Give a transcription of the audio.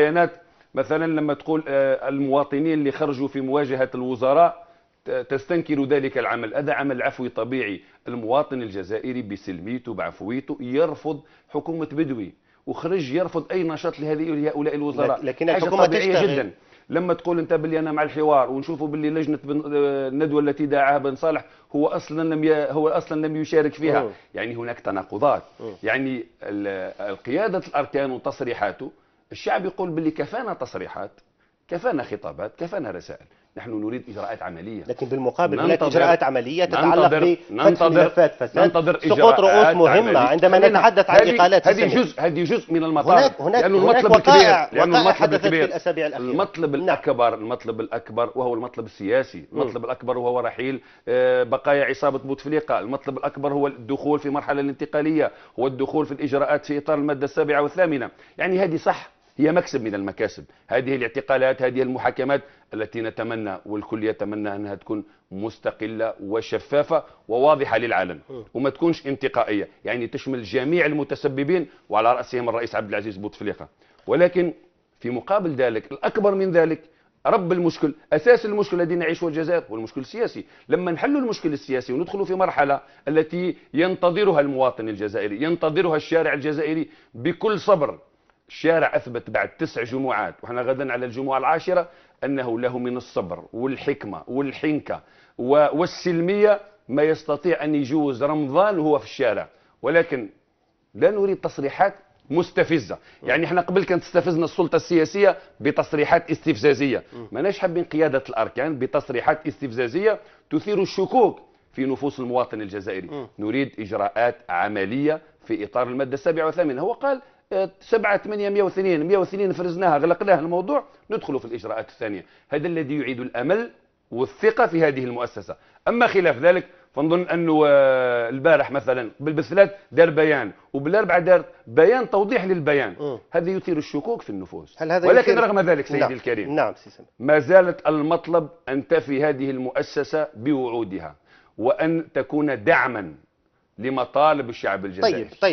بيانات مثلا لما تقول آه، المواطنين اللي خرجوا في مواجهة الوزراء تستنكر ذلك العمل هذا عمل عفوي طبيعي المواطن الجزائري بسلميته بعفويته يرفض حكومة بدوي وخرج يرفض أي نشاط لهؤلاء الوزراء لكن حاجة الحكومة طبيعية تشتغل. جدا لما تقول انت باللي انا مع الحوار ونشوفوا باللي لجنه بن... الندوه آه، التي دعاها بن صالح هو اصلا لم ي... هو اصلا لم يشارك فيها أوه. يعني هناك تناقضات أوه. يعني قياده القياده الاركان وتصريحاته الشعب يقول باللي كفانا تصريحات كفانا خطابات كفانا رسائل نحن نريد اجراءات عمليه لكن بالمقابل هناك اجراءات عمليه تتعلق بفتح ملفات فساد ننتظر سقوط رؤوس مهمه عملية. عندما نتحدث عن اقالات هذه جزء هذه جزء من المطالب هناك هناك لانه المطلب هناك الكبير وقائع لانه المطلب الكبير الاسابيع الاخيره المطلب نعم. الاكبر المطلب الاكبر وهو المطلب السياسي المطلب الاكبر وهو رحيل آه، بقايا عصابه بوتفليقه المطلب الاكبر هو الدخول في مرحله الانتقاليه هو الدخول في الاجراءات في اطار الماده السابعه والثامنه يعني هذه صح هي مكسب من المكاسب هذه الاعتقالات هذه المحاكمات التي نتمنى والكل يتمنى أنها تكون مستقلة وشفافة وواضحة للعالم وما تكونش انتقائية يعني تشمل جميع المتسببين وعلى رأسهم الرئيس عبد العزيز بوتفليقة ولكن في مقابل ذلك الأكبر من ذلك رب المشكل أساس المشكل الذي نعيشه الجزائر هو المشكل السياسي لما نحل المشكل السياسي وندخل في مرحلة التي ينتظرها المواطن الجزائري ينتظرها الشارع الجزائري بكل صبر الشارع أثبت بعد تسع جمعات وحنا غدا على الجمعة العاشرة أنه له من الصبر والحكمة والحنكة والسلمية ما يستطيع أن يجوز رمضان وهو في الشارع ولكن لا نريد تصريحات مستفزه يعني احنا قبل كانت تستفزنا السلطه السياسيه بتصريحات استفزازيه ماناش حابين قياده الاركان يعني بتصريحات استفزازيه تثير الشكوك في نفوس المواطن الجزائري نريد اجراءات عمليه في اطار الماده 87 هو قال 7 8 102 102 فرزناها غلقناها الموضوع ندخل في الإجراءات الثانية هذا الذي يعيد الأمل والثقة في هذه المؤسسة أما خلاف ذلك فنظن أنه آه، البارح مثلا بالثلاث دار بيان وبالأربعة دار بيان توضيح للبيان هذا يثير الشكوك في النفوس هل هذا ولكن يثير... رغم ذلك سيدي نعم. الكريم نعم سيسم. ما زالت المطلب أن تفي هذه المؤسسة بوعودها وأن تكون دعما لمطالب الشعب الجزائري طيب طيب